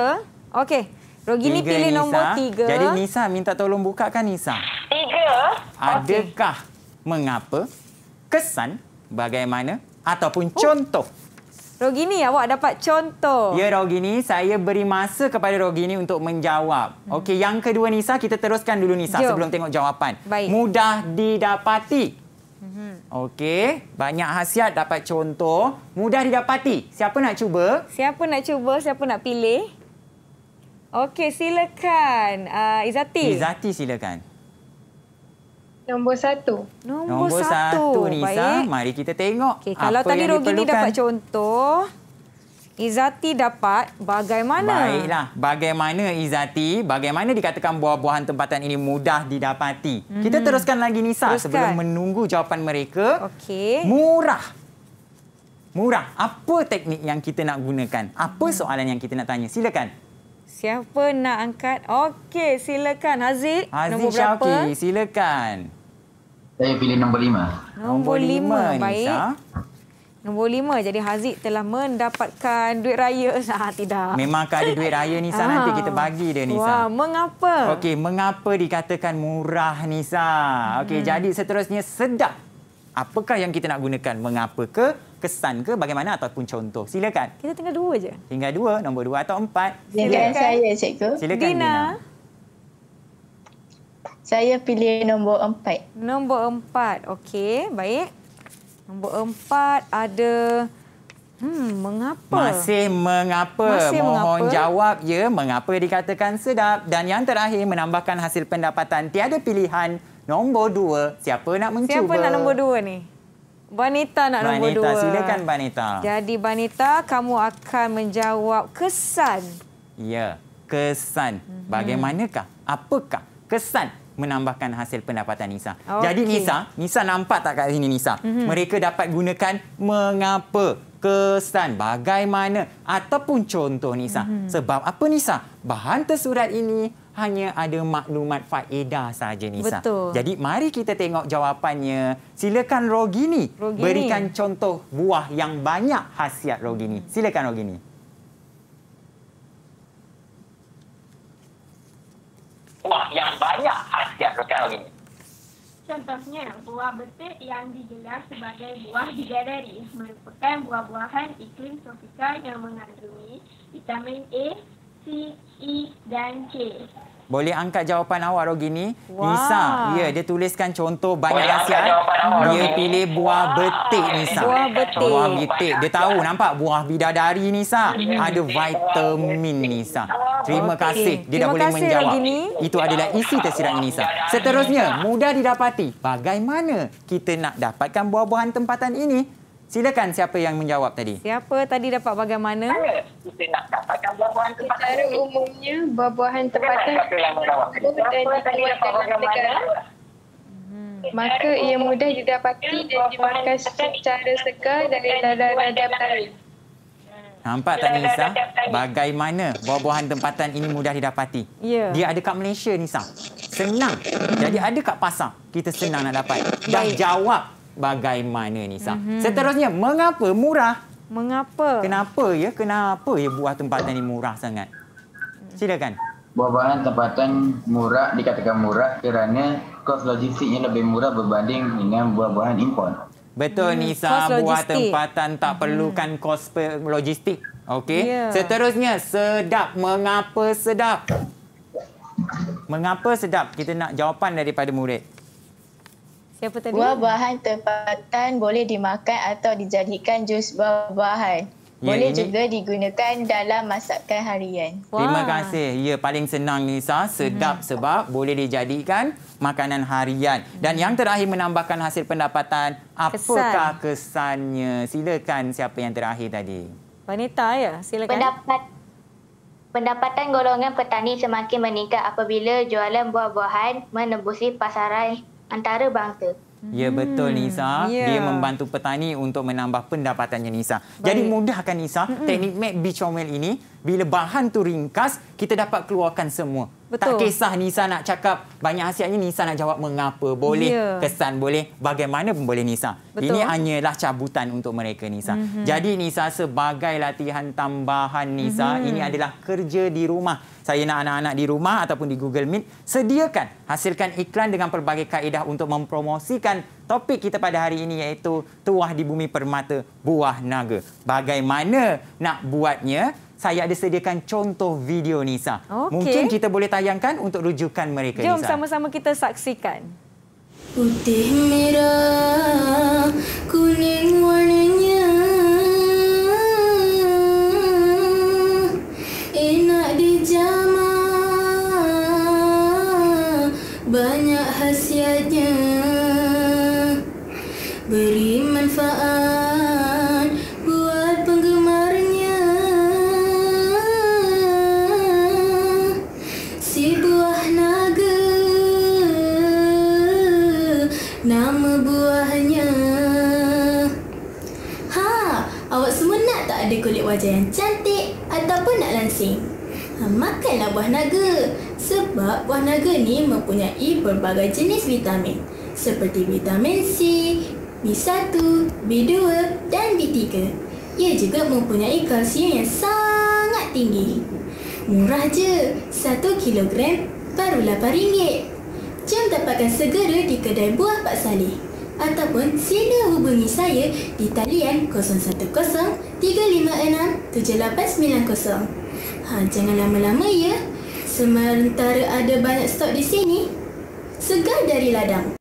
Okey. Rogini tiga, pilih Nisa. nombor tiga. Jadi Nisa minta tolong buka kan Nisa. Tiga. Adakah okay. mengapa, kesan, bagaimana ataupun oh. contoh Rogini, awak dapat contoh. Ya, Rogini. Saya beri masa kepada Rogini untuk menjawab. Hmm. Okey, yang kedua Nisa, kita teruskan dulu Nisa Jom. sebelum tengok jawapan. Baik. Mudah didapati. Hmm. Okey, banyak hasiat dapat contoh. Mudah didapati. Siapa nak cuba? Siapa nak cuba, siapa nak pilih? Okey, silakan. Uh, Izati. Izati silakan. Nombor satu. Nombor, nombor satu, Nisa. Baik. Mari kita tengok okay, apa Kalau tadi Rogi ni dapat contoh, Izati dapat bagaimana? Baiklah. Bagaimana Izati, bagaimana dikatakan buah-buahan tempatan ini mudah didapati? Mm -hmm. Kita teruskan lagi Nisa teruskan. sebelum menunggu jawapan mereka. Okey. Murah. Murah. Apa teknik yang kita nak gunakan? Apa mm. soalan yang kita nak tanya? Silakan. Siapa nak angkat? Okey, silakan. Haziq, Haziq nombor Silakan. Saya pilih nombor lima. Nombor lima, baik. Nombor lima, jadi Haziq telah mendapatkan duit raya. Ah, tidak. Memang ada duit raya, Nisa. Ah. Nanti kita bagi dia, Nisa. Wah, mengapa? Okey, mengapa dikatakan murah, Nisa? Okey, hmm. jadi seterusnya sedap. Apakah yang kita nak gunakan? Mengapa ke? Kesan ke? Bagaimana? Ataupun contoh. Silakan. Kita tinggal dua je. Tinggal dua, nombor dua atau empat. Silakan, Silakan saya, cikgu. Silakan, Dina. Dina. Saya pilih nombor empat. Nombor empat. Okey, baik. Nombor empat ada... Hmm, mengapa? Masih mengapa? Masih Mohon mengapa? jawab ya, mengapa dikatakan sedap. Dan yang terakhir, menambahkan hasil pendapatan tiada pilihan. Nombor dua, siapa nak mencuba? Siapa nak nombor dua ni? Banita nak Banita, nombor dua. Silakan Banita. Jadi Banita, kamu akan menjawab kesan. Ya, kesan. Mhm. Bagaimanakah? Apakah kesan menambahkan hasil pendapatan Nisa. Okay. Jadi Nisa, Nisa nampak tak kat sini Nisa? Mm-hmm. Mereka dapat gunakan mengapa, kesan, bagaimana ataupun contoh Nisa. Mm-hmm. Sebab apa Nisa? Bahan tersurat ini hanya ada maklumat faedah saja Nisa. Betul. Jadi mari kita tengok jawapannya. Silakan Rogini, Rogini berikan contoh buah yang banyak khasiat Rogini. Silakan Rogini. Buah yang banyak khasiat sekali. Contohnya, buah betik yang digelar sebagai buah bidadari merupakan buah-buahan iklim tropika yang mengandungi vitamin A, C, E dan K boleh angkat jawapan awak Rogini. Wow. Nisa, ya dia tuliskan contoh banyak rahsia. Dia pilih buah wow. betik Nisa. Buah betik. Buah betik. Dia tahu nampak buah bidadari Nisa ada vitamin Nisa. Terima okay. kasih. Dia Terima dah boleh menjawab. Rogini. Itu adalah isi tersirat Nisa. Seterusnya, mudah didapati. Bagaimana kita nak dapatkan buah-buahan tempatan ini? Silakan siapa yang menjawab tadi. Siapa tadi dapat bagaimana? Mana? Kita nak umumnya buah-buahan tempatan dan dikeluarkan dalam negara. Hmm. Maka ia mudah didapati dan dimakan secara segar dari dadar adab tadi. Nampak tak Nisa? Bagaimana buah-buahan tempatan ini mudah didapati? Ya. Dia ada kat Malaysia Nisa. Senang. Jadi ada kat pasar. Kita senang nak dapat. Dah Baik. jawab bagaimana ni sah. Mm-hmm. Seterusnya mengapa murah? Mengapa? Kenapa ya? Kenapa ya buah tempatan ni murah sangat? Silakan. Buah-buahan tempatan murah dikatakan murah kerana kos logistiknya lebih murah berbanding dengan buah-buahan impor. Betul hmm. Nisa, buah tempatan tak hmm. perlukan kos logistik. Okey. Yeah. Seterusnya sedap mengapa sedap? Mengapa sedap? Kita nak jawapan daripada murid. Siapa tadi? Buah-buahan tempatan boleh dimakan atau dijadikan jus buah-buahan. Ya, boleh ini. juga digunakan dalam masakan harian. Wah. Terima kasih. Ya, paling senang Nisa. Sedap hmm. sebab boleh dijadikan makanan harian. Dan yang terakhir menambahkan hasil pendapatan, apakah Kesan. kesannya? Silakan siapa yang terakhir tadi. Wanita ya, silakan. Pendapat, pendapatan golongan petani semakin meningkat apabila jualan buah-buahan menembusi pasaran antara bangsa. Ya hmm. betul Nisa, yeah. dia ya. membantu petani untuk menambah pendapatannya Nisa. Baik. Jadi mudahkan Nisa, hmm. teknik make beach ini bila bahan tu ringkas, kita dapat keluarkan semua. Betul. Tak kisah Nisa nak cakap banyak hasilnya Nisa nak jawab mengapa boleh yeah. kesan boleh bagaimana pun boleh Nisa. Betul. Ini hanyalah cabutan untuk mereka Nisa. Mm -hmm. Jadi Nisa sebagai latihan tambahan Nisa mm -hmm. ini adalah kerja di rumah. Saya nak anak-anak di rumah ataupun di Google Meet sediakan hasilkan iklan dengan pelbagai kaedah untuk mempromosikan topik kita pada hari ini iaitu tuah di bumi permata buah naga. Bagaimana nak buatnya? saya ada sediakan contoh video Nisa. Okay. Mungkin kita boleh tayangkan untuk rujukan mereka Jom, Nisa. Jom sama-sama kita saksikan. Putih merah kuning warnanya enak dijamah banyak hasiatnya. wajah yang cantik ataupun nak langsing. Ha, makanlah buah naga sebab buah naga ni mempunyai berbagai jenis vitamin seperti vitamin C, B1, B2 dan B3. Ia juga mempunyai kalsium yang sangat tinggi. Murah je, 1 kilogram baru RM8. Jom dapatkan segera di kedai buah Pak Salih ataupun sila hubungi saya di talian 010-356-7890. Ha, jangan lama-lama ya. Sementara ada banyak stok di sini, segar dari ladang.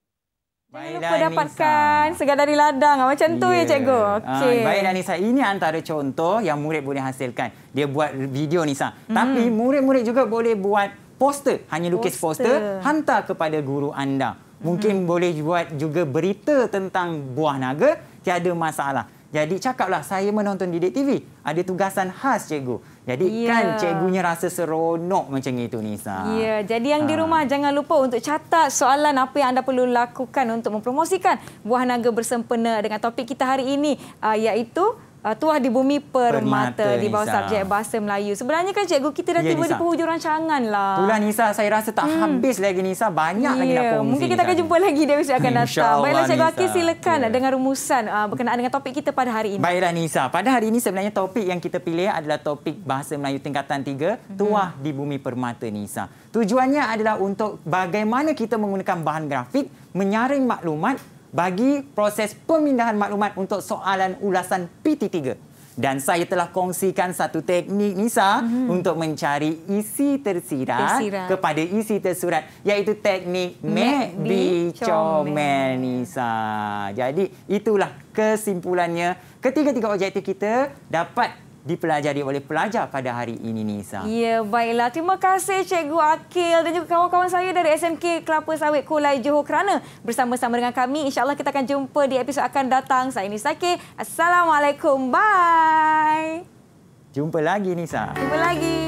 Baiklah lupa dapatkan segar dari ladang. Ah, macam tu ya, ya. cikgu. Ah, okay. Uh, Baiklah, Nisa. Ini antara contoh yang murid boleh hasilkan. Dia buat video, Nisa. Mm. Tapi murid-murid juga boleh buat poster. Hanya lukis poster. poster. Hantar kepada guru anda. Mungkin -hmm. boleh buat juga berita tentang buah naga, tiada masalah. Jadi cakaplah saya menonton Didik TV. Ada tugasan khas cikgu. Jadi yeah. kan cikgunya rasa seronok macam itu Nisa. Ya, jadi yang ha. di rumah jangan lupa untuk catat soalan apa yang anda perlu lakukan untuk mempromosikan buah naga bersempena dengan topik kita hari ini uh, iaitu uh, ah, tuah di bumi permata, permata di bawah Nisa. subjek bahasa Melayu. Sebenarnya kan cikgu kita dah ya, tiba di penghujung rancangan lah. Itulah Nisa, saya rasa tak hmm. habis lagi Nisa, banyak lagi nak ya, kongsi. Mungkin kita akan jumpa lagi di episode akan datang. Baiklah cikgu Akif silakan ya. dengan rumusan uh, berkenaan dengan topik kita pada hari ini. Baiklah Nisa, pada hari ini sebenarnya topik yang kita pilih adalah topik bahasa Melayu tingkatan 3, hmm. tuah di bumi permata Nisa. Tujuannya adalah untuk bagaimana kita menggunakan bahan grafik menyaring maklumat bagi proses pemindahan maklumat untuk soalan ulasan PT3. Dan saya telah kongsikan satu teknik Nisa mm -hmm. untuk mencari isi tersirat, tersirat kepada isi tersurat iaitu teknik MACBI COMEL Nisa. Jadi itulah kesimpulannya ketiga-tiga objektif kita dapat dipelajari oleh pelajar pada hari ini Nisa. Ya, baiklah. Terima kasih Cikgu Akil dan juga kawan-kawan saya dari SMK Kelapa Sawit Kulai Johor kerana bersama-sama dengan kami. InsyaAllah kita akan jumpa di episod akan datang. Saya Nisa K. Assalamualaikum. Bye. Jumpa lagi Nisa. Jumpa lagi.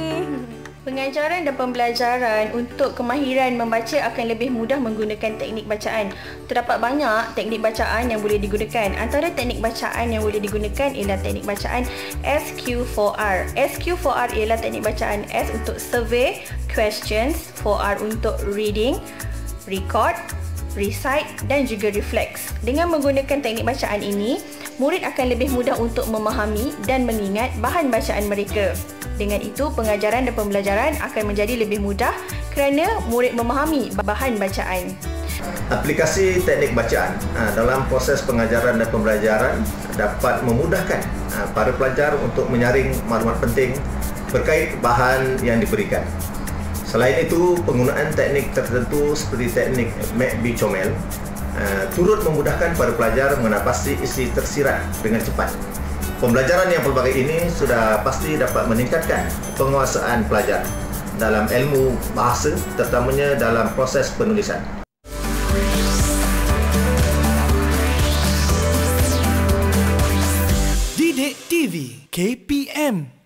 Pengajaran dan pembelajaran untuk kemahiran membaca akan lebih mudah menggunakan teknik bacaan. Terdapat banyak teknik bacaan yang boleh digunakan. Antara teknik bacaan yang boleh digunakan ialah teknik bacaan SQ4R. SQ4R ialah teknik bacaan S untuk survey, questions, 4R untuk reading, record, recite dan juga reflex. Dengan menggunakan teknik bacaan ini, murid akan lebih mudah untuk memahami dan mengingat bahan bacaan mereka. Dengan itu, pengajaran dan pembelajaran akan menjadi lebih mudah kerana murid memahami bahan bacaan. Aplikasi teknik bacaan ah, dalam proses pengajaran dan pembelajaran dapat memudahkan ah, para pelajar untuk menyaring maklumat penting berkait bahan yang diberikan. Selain itu, penggunaan teknik tertentu seperti teknik MacB Chomel ah, turut memudahkan para pelajar menapasi isi tersirat dengan cepat. Pembelajaran yang pelbagai ini sudah pasti dapat meningkatkan penguasaan pelajar dalam ilmu bahasa terutamanya dalam proses penulisan. Didik TV KPM